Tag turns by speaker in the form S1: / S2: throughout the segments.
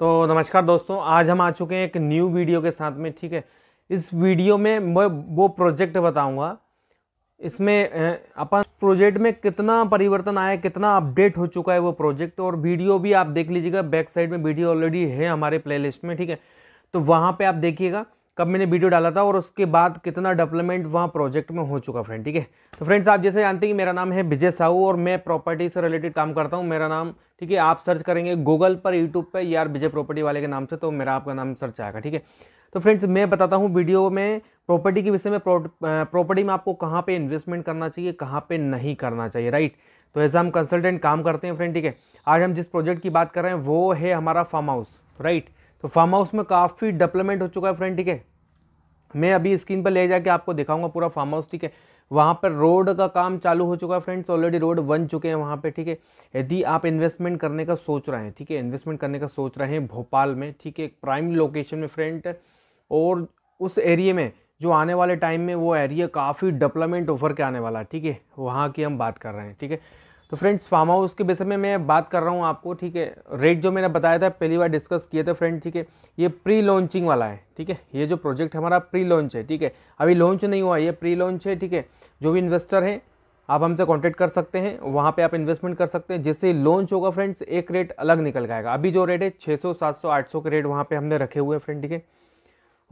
S1: तो नमस्कार दोस्तों आज हम आ चुके हैं एक न्यू वीडियो के साथ में ठीक है इस वीडियो में मैं वो प्रोजेक्ट बताऊंगा इसमें अपन प्रोजेक्ट में कितना परिवर्तन आया कितना अपडेट हो चुका है वो प्रोजेक्ट और वीडियो भी आप देख लीजिएगा बैक साइड में वीडियो ऑलरेडी है हमारे प्ले में ठीक है तो वहाँ पर आप देखिएगा कब मैंने वीडियो डाला था और उसके बाद कितना डेवलपमेंट वहाँ प्रोजेक्ट में हो चुका फ्रेंड ठीक है तो फ्रेंड्स आप जैसे जानते हैं कि मेरा नाम है विजय साहू और मैं प्रॉपर्टी से रिलेटेड काम करता हूँ मेरा नाम ठीक है आप सर्च करेंगे गूगल पर यूट्यूब पर यार विजय प्रॉपर्टी वाले के नाम से तो मेरा आपका नाम सर्च आएगा ठीक है तो फ्रेंड्स मैं बताता हूँ वीडियो में प्रॉपर्टी के विषय में प्रॉपर्टी में आपको कहाँ पर इन्वेस्टमेंट करना चाहिए कहाँ पर नहीं करना चाहिए राइट तो ऐसा हम कंसल्टेंट काम करते हैं फ्रेंड ठीक है आज हम जिस प्रोजेक्ट की बात कर रहे हैं वो है हमारा फार्म हाउस राइट तो फार्म हाउस में काफ़ी डेवलपमेंट हो चुका है फ्रेंड ठीक है मैं अभी स्क्रीन पर ले जाके आपको दिखाऊंगा पूरा फार्म हाउस ठीक है वहाँ पर रोड का काम चालू हो चुका है फ्रेंड्स ऑलरेडी रोड बन चुके हैं वहाँ पे ठीक है यदि आप इन्वेस्टमेंट करने का सोच रहे हैं ठीक है इन्वेस्टमेंट करने का सोच रहे हैं भोपाल में ठीक है प्राइम लोकेशन में फ्रेंड और उस एरिए में जो आने वाले टाइम में वो एरिया काफ़ी डेवलपमेंट ऑफर के आने वाला है ठीक है वहाँ की हम बात कर रहे हैं ठीक है तो फ्रेंड्स फार्म हाउस के विषय में मैं बात कर रहा हूँ आपको ठीक है रेट जो मैंने बताया था पहली बार डिस्कस किए थे फ्रेंड ठीक है ये प्री लॉन्चिंग वाला है ठीक है ये जो प्रोजेक्ट हमारा प्री लॉन्च है ठीक है अभी लॉन्च नहीं हुआ ये प्री लॉन्च है ठीक है जो भी इन्वेस्टर हैं आप हमसे कॉन्टेक्ट कर सकते हैं वहाँ पर आप इन्वेस्टमेंट कर सकते हैं जिससे लॉन्च होगा फ्रेंड्स एक रेट अलग निकल जाएगा अभी जो रेट है सौ 700, सौ के रेट वहाँ पर हमने रखे हुए हैं फ्रेंड ठीक है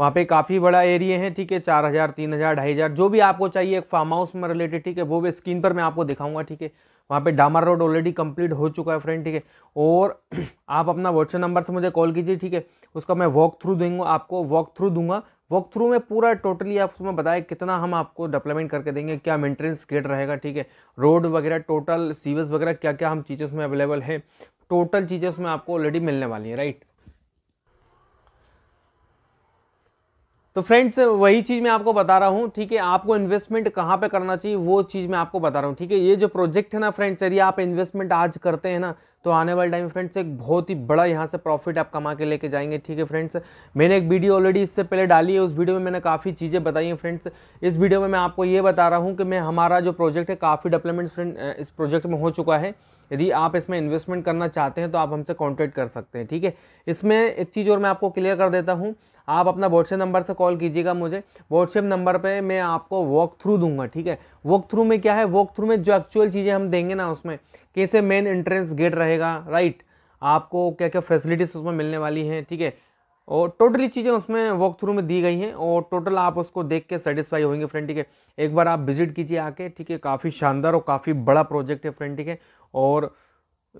S1: वहाँ पे काफ़ी बड़ा एरिया है ठीक है चार हज़ार तीन हज़ार ढाई हज़ार जो भी आपको चाहिए एक फार्म हाउस में रिलेटेड ठीक है वो भी स्क्रीन पर मैं आपको दिखाऊंगा ठीक है वहाँ पे डामर रोड ऑलरेडी कंप्लीट हो चुका है फ्रेंड ठीक है और आप अपना व्हाट्सएप नंबर से मुझे कॉल कीजिए ठीक है उसका मैं वॉक थ्रू दूंगा आपको वॉक थ्रू दूंगा वॉक थ्रू में पूरा टोटली आप उसमें बताएं कितना हम आपको डेवलपमेंट करके देंगे क्या मेंटेनेंस गेट रहेगा ठीक है रोड वगैरह टोटल सीवेज वगैरह क्या क्या हम चीज़ें उसमें अवेलेबल है टोटल चीज़ें उसमें आपको ऑलरेडी मिलने वाली है राइट तो फ्रेंड्स वही चीज़ मैं आपको बता रहा हूँ ठीक है आपको इन्वेस्टमेंट कहाँ पे करना चाहिए वो चीज़ मैं आपको बता रहा हूँ ठीक है ये जो प्रोजेक्ट है ना फ्रेंड्स यदि आप इन्वेस्टमेंट आज करते हैं ना तो आने वाले टाइम फ्रेंड्स एक बहुत ही बड़ा यहाँ से प्रॉफिट आप कमा के लेके जाएंगे ठीक है फ्रेंड्स मैंने एक वीडियो ऑलरेडी इससे पहले डाली है उस वीडियो में मैंने काफ़ी चीज़ें बताई हैं फ्रेंड्स इस वीडियो में मैं आपको ये बता रहा हूँ कि मैं हमारा जो प्रोजेक्ट है काफ़ी डेवलपमेंट फ्रेंड इस प्रोजेक्ट में हो चुका है यदि आप इसमें इन्वेस्टमेंट करना चाहते हैं तो आप हमसे कॉन्टैक्ट कर सकते हैं ठीक है इसमें एक चीज़ और मैं आपको क्लियर कर देता हूँ आप अपना व्हाट्सएप नंबर से कॉल कीजिएगा मुझे व्हाट्सएप नंबर पे मैं आपको वॉक थ्रू दूंगा ठीक है वॉक थ्रू में क्या है वॉक थ्रू में जो एक्चुअल चीज़ें हम देंगे ना उसमें कैसे मेन एंट्रेंस गेट रहेगा राइट आपको क्या क्या फैसिलिटीज़ उसमें मिलने वाली हैं ठीक है और टोटली चीज़ें उसमें वॉक थ्रू में दी गई हैं और टोटल आप उसको देख के सेटिस्फाई होंगे फ्रेंड ठीक है एक बार आप विजिट कीजिए आके ठीक है काफ़ी शानदार और काफ़ी बड़ा प्रोजेक्ट है फ्रेंड ठीक है और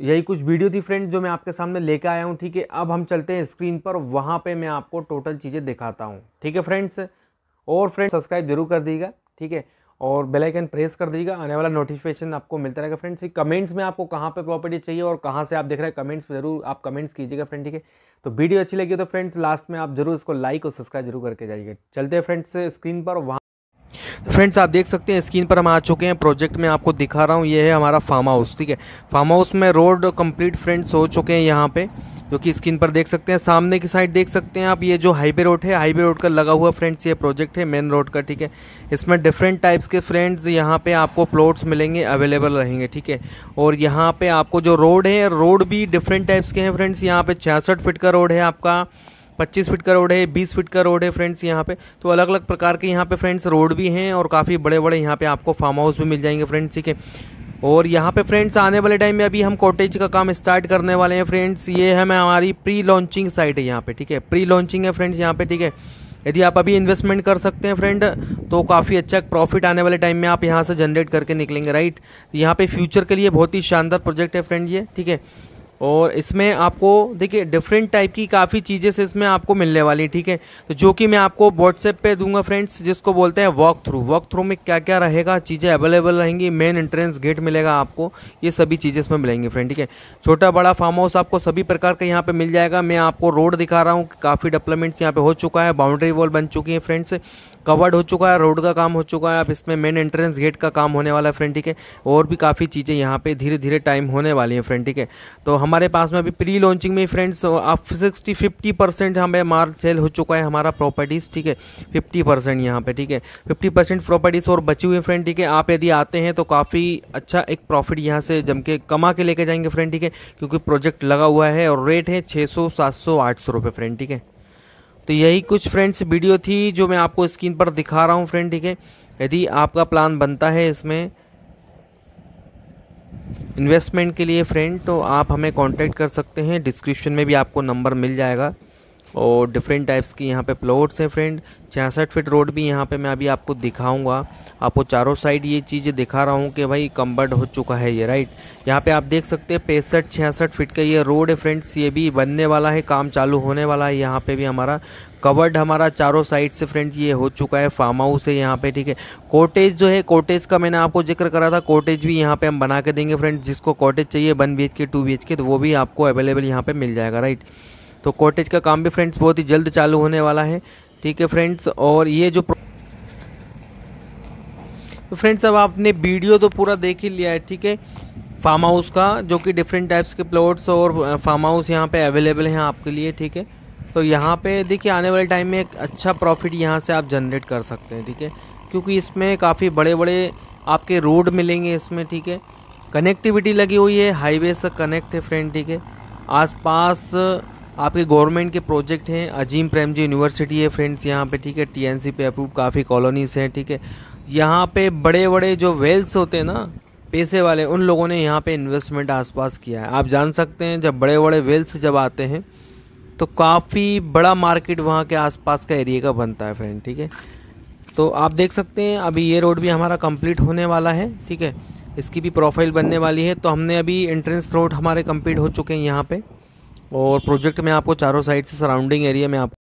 S1: यही कुछ वीडियो थी फ्रेंड जो मैं आपके सामने लेके आया हूँ ठीक है अब हम चलते हैं स्क्रीन पर वहाँ पर मैं आपको टोटल चीज़ें दिखाता हूँ ठीक है फ्रेंड्स और फ्रेंड सब्सक्राइब जरूर कर दीजिएगा ठीक है और बेल आइकन प्रेस कर दीजिएगा आने वाला नोटिफिकेशन आपको मिलता रहेगा फ्रेंड्स ये कमेंट्स में आपको कहाँ पे प्रॉपर्टी चाहिए और कहाँ से आप देख रहे हैं कमेंट्स में ज़रूर आप कमेंट्स कीजिएगा फ्रेंड ठीक है तो वीडियो अच्छी लगी तो फ्रेंड्स लास्ट में आप जरूर इसको लाइक और सब्सक्राइब जरूर करके जाइएगा चलते हैं फ्रेंड्स स्क्रीन पर वहाँ फ्रेंड्स आप देख सकते हैं स्क्रीन पर हम आ चुके हैं प्रोजेक्ट में आपको दिखा रहा हूँ ये है हमारा फार्म हाउस ठीक है फार्म हाउस में रोड कंप्लीट फ्रेंड्स हो चुके हैं यहाँ पे जो कि स्क्रीन पर देख सकते हैं सामने की साइड देख सकते हैं आप ये जो हाईवे रोड है हाईवे रोड का लगा हुआ फ्रेंड्स ये प्रोजेक्ट है मेन रोड का ठीक है इसमें डिफरेंट टाइप्स के फ्रेंड्स यहाँ पे आपको प्लॉट्स मिलेंगे अवेलेबल रहेंगे ठीक है और यहाँ पे आपको जो रोड है रोड भी डिफरेंट टाइप्स के हैं फ्रेंड्स यहाँ पे छियासठ फिट का रोड है आपका पच्चीस फीट का रोड है बीस फीट का रोड है फ्रेंड्स यहाँ पे तो अलग अलग प्रकार के यहाँ पे फ्रेंड्स रोड भी हैं और काफ़ी बड़े बड़े यहाँ पे आपको फार्म हाउस भी मिल जाएंगे फ्रेंड्स ठीक है और यहाँ पे फ्रेंड्स आने वाले टाइम में अभी हम कॉटेज का काम स्टार्ट करने वाले हैं फ्रेंड्स ये है मैं हमारी प्री लॉन्चिंग साइट है यहाँ पे ठीक है प्री लॉन्चिंग है फ्रेंड्स यहाँ पे ठीक है यदि आप अभी इन्वेस्टमेंट कर सकते हैं फ्रेंड तो काफ़ी अच्छा प्रॉफिट आने वाले टाइम में आप यहाँ से जनरेट करके निकलेंगे राइट यहाँ पे फ्यूचर के लिए बहुत ही शानदार प्रोजेक्ट है फ्रेंड ये ठीक है और इसमें आपको देखिए डिफरेंट टाइप की काफ़ी चीज़ें से इसमें आपको मिलने वाली ठीक है तो जो कि मैं आपको व्हाट्सएप पे दूंगा फ्रेंड्स जिसको बोलते हैं वॉक थ्रू वॉक थ्रू में क्या क्या रहेगा चीज़ें अवेलेबल रहेंगी मेन एंट्रेंस गेट मिलेगा आपको ये सभी चीज़ें इसमें मिलेंगी फ्रेंड ठीक है छोटा बड़ा फार्म हाउस आपको सभी प्रकार का यहाँ पर मिल जाएगा मैं आपको रोड दिखा रहा हूँ काफ़ी डेवलपमेंट्स यहाँ पर हो चुका है बाउंड्री वॉल बन चुकी है फ्रेंड्स कवर्ड हो चुका है रोड का काम हो चुका है अब इसमें मेन एंट्रेंस गेट का काम होने वाला है फ्रेंड ठीक है और भी काफ़ी चीज़ें यहाँ पर धीरे धीरे टाइम होने वाली है फ्रेंड ठीक है तो हम हमारे पास में अभी प्री लॉन्चिंग में फ्रेंड्स आप सिक्सटी फिफ्टी परसेंट हमें माल सेल हो चुका है हमारा प्रॉपर्टीज़ ठीक है फिफ्टी परसेंट यहाँ पर ठीक है फिफ्टी परसेंट प्रॉपर्टीज़ और बची हुई फ्रेंड ठीक है आप यदि आते हैं तो काफ़ी अच्छा एक प्रॉफिट यहाँ से जम के कमा के लेके जाएंगे फ्रेंड ठीक है क्योंकि प्रोजेक्ट लगा हुआ है और रेट है छः सौ सात सौ आठ सौ रुपये फ्रेंड ठीक है तो यही कुछ फ्रेंड्स वीडियो थी जो मैं आपको स्क्रीन पर दिखा रहा हूँ फ्रेंड ठीक है यदि आपका प्लान बनता है इसमें इन्वेस्टमेंट के लिए फ्रेंड तो आप हमें कांटेक्ट कर सकते हैं डिस्क्रिप्शन में भी आपको नंबर मिल जाएगा और डिफरेंट टाइप्स की यहाँ पे प्लॉट्स हैं फ्रेंड छियासठ फिट रोड भी यहाँ पे मैं अभी आपको दिखाऊंगा आपको चारों साइड ये चीज़ें दिखा रहा हूँ कि भाई कम्बर्ड हो चुका है ये राइट यहाँ पे आप देख सकते हैं पैंसठ छियासठ फिट का ये रोड है फ्रेंड्स ये भी बनने वाला है काम चालू होने वाला है यहाँ पर भी हमारा कवर्ड हमारा चारों साइड से फ्रेंड्स ये हो चुका है फार्म हाउस है यहाँ पे ठीक है कोटेज जो है कोटेज का मैंने आपको जिक्र करा था कोटेज भी यहाँ पे हम बना के देंगे फ्रेंड जिसको कॉटेज चाहिए one B H K two B H K तो वो भी आपको अवेलेबल यहाँ पे मिल जाएगा राइट तो कॉटेज का काम भी फ्रेंड्स बहुत ही जल्द चालू होने वाला है ठीक है फ्रेंड्स और ये जो तो फ्रेंड्स अब आपने वीडियो तो पूरा देख ही लिया है ठीक है फार्म हाउस का जो कि डिफरेंट टाइप्स के प्लॉट्स और फार्म हाउस यहाँ पे अवेलेबल हैं आपके लिए ठीक है तो यहाँ पे देखिए आने वाले टाइम में एक अच्छा प्रॉफिट यहाँ से आप जनरेट कर सकते हैं ठीक है क्योंकि इसमें काफ़ी बड़े बड़े आपके रोड मिलेंगे इसमें ठीक है कनेक्टिविटी लगी हुई है हाईवे से कनेक्ट है फ्रेंड ठीक है आसपास आपके गवर्नमेंट के प्रोजेक्ट हैं अजीम प्रेम जी यूनिवर्सिटी है फ्रेंड्स यहाँ पे ठीक है टीएनसी पे अप्रूव काफ़ी कॉलोनीज़ हैं ठीक है यहाँ पे बड़े बड़े जो वेल्स होते हैं ना पैसे वाले उन लोगों ने यहाँ पे इन्वेस्टमेंट आसपास किया है आप जान सकते हैं जब बड़े बड़े वेल्स जब आते हैं तो काफ़ी बड़ा मार्केट वहाँ के आसपास का एरिया का बनता है फ्रेंड ठीक है तो आप देख सकते हैं अभी ये रोड भी हमारा कम्प्लीट होने वाला है ठीक है इसकी भी प्रोफाइल बनने वाली है तो हमने अभी एंट्रेंस रोड हमारे कम्प्लीट हो चुके हैं यहाँ पर और प्रोजेक्ट में आपको चारों साइड से सराउंडिंग एरिया में आप